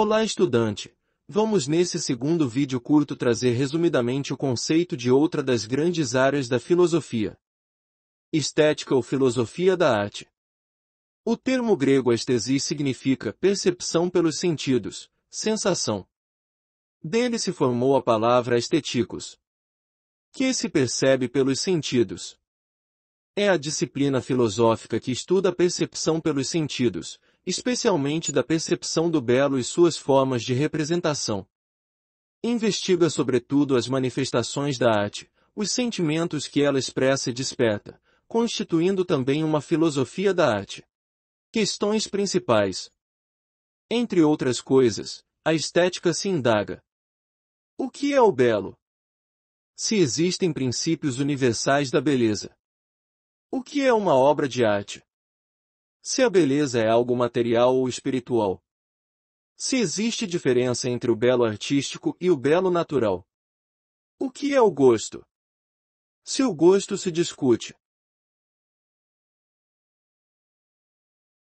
Olá estudante! Vamos nesse segundo vídeo curto trazer resumidamente o conceito de outra das grandes áreas da filosofia. Estética ou filosofia da arte. O termo grego estesis significa percepção pelos sentidos, sensação. Dele se formou a palavra esteticos, que se percebe pelos sentidos. É a disciplina filosófica que estuda a percepção pelos sentidos, especialmente da percepção do belo e suas formas de representação. Investiga sobretudo as manifestações da arte, os sentimentos que ela expressa e desperta, constituindo também uma filosofia da arte. Questões principais. Entre outras coisas, a estética se indaga. O que é o belo? Se existem princípios universais da beleza. O que é uma obra de arte? Se a beleza é algo material ou espiritual. Se existe diferença entre o belo artístico e o belo natural. O que é o gosto? Se o gosto se discute,